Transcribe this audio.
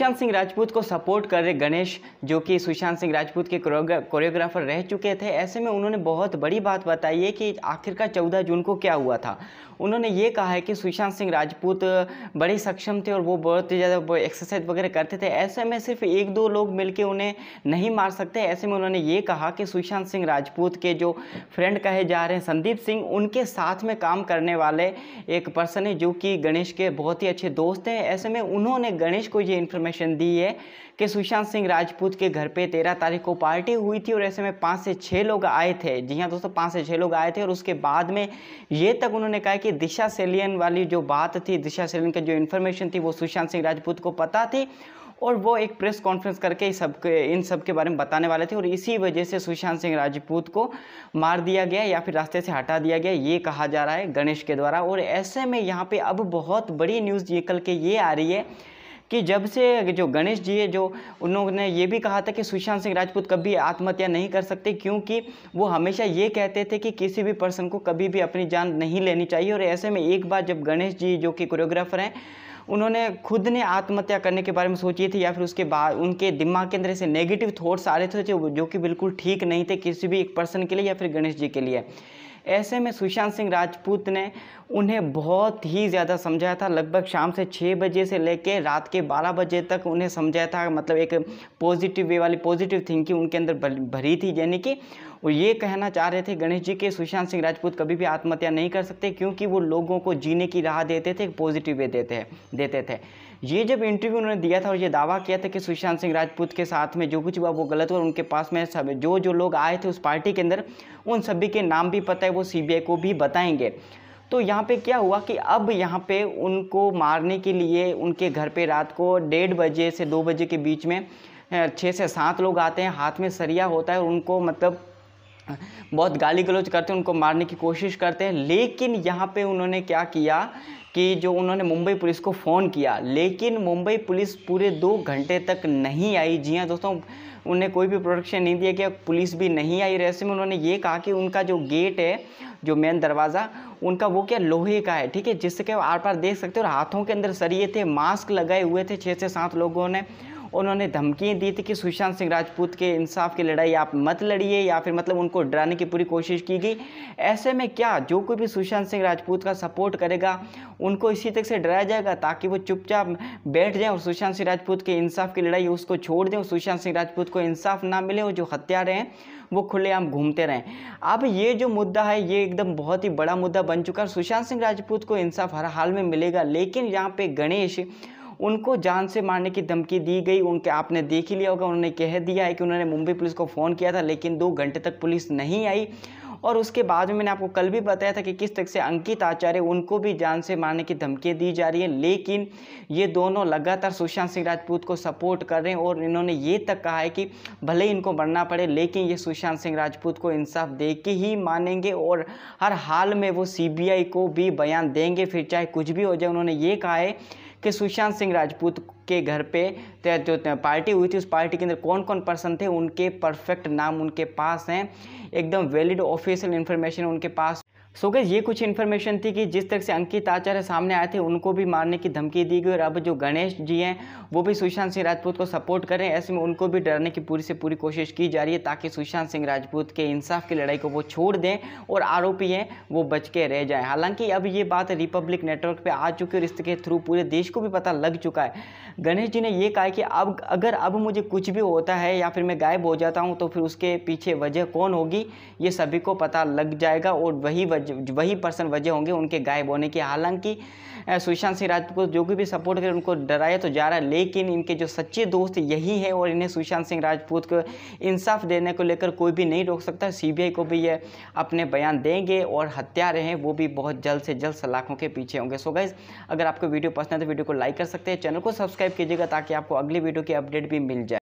सुशांत सिंह राजपूत को सपोर्ट कर रहे गणेश जो कि सुशांत सिंह राजपूत के कोरियोग्राफर रह चुके थे ऐसे में उन्होंने बहुत बड़ी बात बताई है कि आखिरकार चौदह जून को क्या हुआ था उन्होंने ये कहा है कि सुशांत सिंह राजपूत बड़े सक्षम थे और वो बहुत ही ज़्यादा एक्सरसाइज वगैरह करते थे ऐसे में सिर्फ एक दो लोग मिलकर उन्हें नहीं मार सकते ऐसे में उन्होंने ये कहा कि सुशांत सिंह राजपूत के जो फ्रेंड कहे जा रहे हैं संदीप सिंह उनके साथ में काम करने वाले एक पर्सन है जो कि गणेश के बहुत ही अच्छे दोस्त हैं ऐसे में उन्होंने गणेश को ये इन्फॉर्मेशन इन्फॉर्मेशन दी है कि सुशांत सिंह राजपूत के घर पे तेरह तारीख को पार्टी हुई थी और ऐसे में पाँच से छः लोग आए थे जी हाँ दोस्तों पाँच से छः लोग आए थे और उसके बाद में ये तक उन्होंने कहा कि दिशा सेलियन वाली जो बात थी दिशा सेलियन का जो इन्फॉर्मेशन थी वो सुशांत सिंह राजपूत को पता थी और वो एक प्रेस कॉन्फ्रेंस करके सबके इन सब के बारे में बताने वाले थे और इसी वजह से सुशांत सिंह राजपूत को मार दिया गया या फिर रास्ते से हटा दिया गया ये कहा जा रहा है गणेश के द्वारा और ऐसे में यहाँ पे अब बहुत बड़ी न्यूज़ निकल के ये आ रही है कि जब से जो गणेश जी है जो उन्होंने ये भी कहा था कि सुशांत सिंह राजपूत कभी आत्महत्या नहीं कर सकते क्योंकि वो हमेशा ये कहते थे कि किसी भी पर्सन को कभी भी अपनी जान नहीं लेनी चाहिए और ऐसे में एक बार जब गणेश जी जो कि कोरियोग्राफर हैं उन्होंने खुद ने आत्महत्या करने के बारे में सोची थी या फिर उसके बाद उनके दिमाग के अंदर ऐसे नेगेटिव थॉट्स आ रहे थे जो कि बिल्कुल ठीक नहीं थे किसी भी एक पर्सन के लिए या फिर गणेश जी के लिए ऐसे में सुशांत सिंह राजपूत ने उन्हें बहुत ही ज़्यादा समझाया था लगभग शाम से छः बजे से लेकर रात के बारह बजे तक उन्हें समझाया था मतलब एक पॉजिटिव वे वाली पॉजिटिव थिंकिंग उनके अंदर भरी थी यानी कि वो ये कहना चाह रहे थे गणेश जी के सुशांत सिंह राजपूत कभी भी आत्महत्या नहीं कर सकते क्योंकि वो लोगों को जीने की राह देते थे पॉजिटिव वे देते देते थे ये जब इंटरव्यू उन्होंने दिया था और ये दावा किया था कि सुशांत सिंह राजपूत के साथ में जो कुछ हुआ वो गलत हुआ उनके पास में सब जो जो लोग आए थे उस पार्टी के अंदर उन सभी के नाम भी पता है वो सीबीआई को भी बताएंगे तो यहाँ पे क्या हुआ कि अब यहाँ पे उनको मारने के लिए उनके घर पे रात को डेढ़ बजे से दो बजे के बीच में छः से सात लोग आते हैं हाथ में सरिया होता है उनको मतलब बहुत गाली गलौज करते हैं उनको मारने की कोशिश करते हैं लेकिन यहाँ पे उन्होंने क्या किया कि जो उन्होंने मुंबई पुलिस को फ़ोन किया लेकिन मुंबई पुलिस पूरे दो घंटे तक नहीं आई जी हाँ दोस्तों उन्हें कोई भी प्रोटेक्शन नहीं दिया गया पुलिस भी नहीं आई ऐसे में उन्होंने ये कहा कि उनका जो गेट है जो मेन दरवाज़ा उनका वो क्या लोहे का है ठीक है जिससे कि आर पार देख सकते हो और हाथों के अंदर सरिए थे मास्क लगाए हुए थे छः से सात लोगों ने उन्होंने धमकियाँ दी थी कि सुशांत सिंह राजपूत के इंसाफ की लड़ाई आप मत लड़िए या फिर मतलब उनको डराने की पूरी कोशिश की गई ऐसे में क्या जो कोई भी सुशांत सिंह राजपूत का सपोर्ट करेगा उनको इसी तरह से डराया जाएगा ताकि वो चुपचाप बैठ जाएँ और सुशांत सिंह राजपूत के इंसाफ की लड़ाई उसको छोड़ दें और सुशांत सिंह राजपूत को इंसाफ ना मिले और जो हत्यारे हैं वो खुलेआम घूमते रहें अब ये जो मुद्दा है ये एकदम बहुत ही बड़ा मुद्दा बन चुका है सुशांत सिंह राजपूत को इंसाफ हर हाल में मिलेगा लेकिन यहाँ पे गणेश उनको जान से मारने की धमकी दी गई उनके आपने देख ही लिया होगा उन्होंने कह दिया है कि उन्होंने मुंबई पुलिस को फ़ोन किया था लेकिन दो घंटे तक पुलिस नहीं आई और उसके बाद में मैंने आपको कल भी बताया था कि किस तरह से अंकित आचार्य उनको भी जान से मारने की धमकी दी जा रही है लेकिन ये दोनों लगातार सुशांत सिंह राजपूत को सपोर्ट कर रहे हैं और इन्होंने ये तक कहा है कि भले ही इनको मरना पड़े लेकिन ये सुशांत सिंह राजपूत को इंसाफ दे के ही मानेंगे और हर हाल में वो सी को भी बयान देंगे फिर चाहे कुछ भी हो जाए उन्होंने ये कहा है कि सुशांत सिंह राजपूत के घर पे जो पार्टी हुई थी उस पार्टी के अंदर कौन कौन पर्सन थे उनके परफेक्ट नाम उनके पास हैं एकदम वैलिड ऑफिशियल इन्फॉर्मेशन उनके पास सो गैस ये कुछ इन्फॉर्मेशन थी कि जिस तरह से अंकित आचार्य सामने आए थे उनको भी मारने की धमकी दी गई और अब जो गणेश जी हैं वो भी सुशांत सिंह राजपूत को सपोर्ट कर रहे हैं ऐसे में उनको भी डरने की पूरी से पूरी कोशिश की जा रही है ताकि सुशांत सिंह राजपूत के इंसाफ की लड़ाई को वो छोड़ दें और आरोपी हैं वो बच के रह जाएँ हालांकि अब ये बात रिपब्लिक नेटवर्क पर आ चुकी है और इसके थ्रू पूरे देश को भी पता लग चुका है गणेश जी ने ये कहा कि अब अगर अब मुझे कुछ भी होता है या फिर मैं गायब हो जाता हूँ तो फिर उसके पीछे वजह कौन होगी ये सभी को पता लग जाएगा और वही वजह वही पर्सन हाँ। वजह होंगे उनके गायब होने की हालांकि सुशांत सिंह राजपूत को जो भी सपोर्ट करें उनको डराया तो जा रहा है लेकिन इनके जो सच्चे दोस्त यही है और इन्हें सुशांत सिंह राजपूत को इंसाफ देने को लेकर कोई भी नहीं रोक सकता सीबीआई को भी ये अपने बयान देंगे और हत्यारे हैं वो भी बहुत जल्द से जल्द सलाखों के पीछे होंगे सो गाइज अगर आपको वीडियो पसंद है तो वीडियो को लाइक कर सकते हैं चैनल को सब्सक्राइब कीजिएगा ताकि आपको अगली वीडियो की अपडेट भी मिल जाए